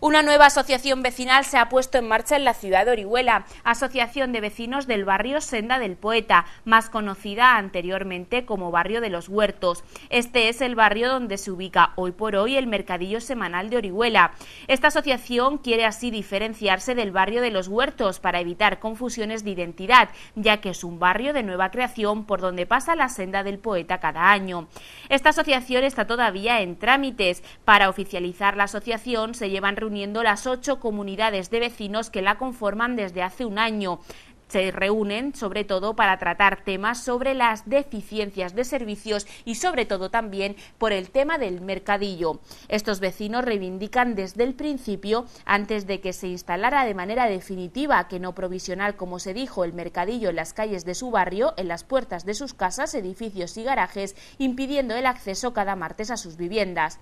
Una nueva asociación vecinal se ha puesto en marcha en la ciudad de Orihuela, Asociación de Vecinos del Barrio Senda del Poeta, más conocida anteriormente como Barrio de los Huertos. Este es el barrio donde se ubica hoy por hoy el mercadillo semanal de Orihuela. Esta asociación quiere así diferenciarse del Barrio de los Huertos para evitar confusiones de identidad, ya que es un barrio de nueva creación por donde pasa la Senda del Poeta cada año. Esta asociación está todavía en trámites. Para oficializar la asociación se llevan reuniendo las ocho comunidades de vecinos que la conforman desde hace un año se reúnen sobre todo para tratar temas sobre las deficiencias de servicios y sobre todo también por el tema del mercadillo. Estos vecinos reivindican desde el principio, antes de que se instalara de manera definitiva, que no provisional como se dijo, el mercadillo en las calles de su barrio, en las puertas de sus casas, edificios y garajes, impidiendo el acceso cada martes a sus viviendas.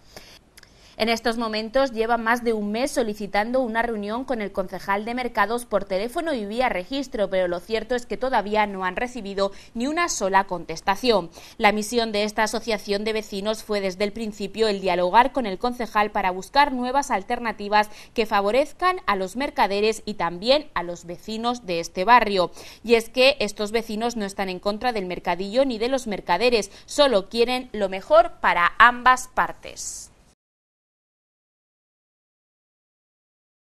En estos momentos lleva más de un mes solicitando una reunión con el concejal de mercados por teléfono y vía registro, pero lo cierto es que todavía no han recibido ni una sola contestación. La misión de esta asociación de vecinos fue desde el principio el dialogar con el concejal para buscar nuevas alternativas que favorezcan a los mercaderes y también a los vecinos de este barrio. Y es que estos vecinos no están en contra del mercadillo ni de los mercaderes, solo quieren lo mejor para ambas partes.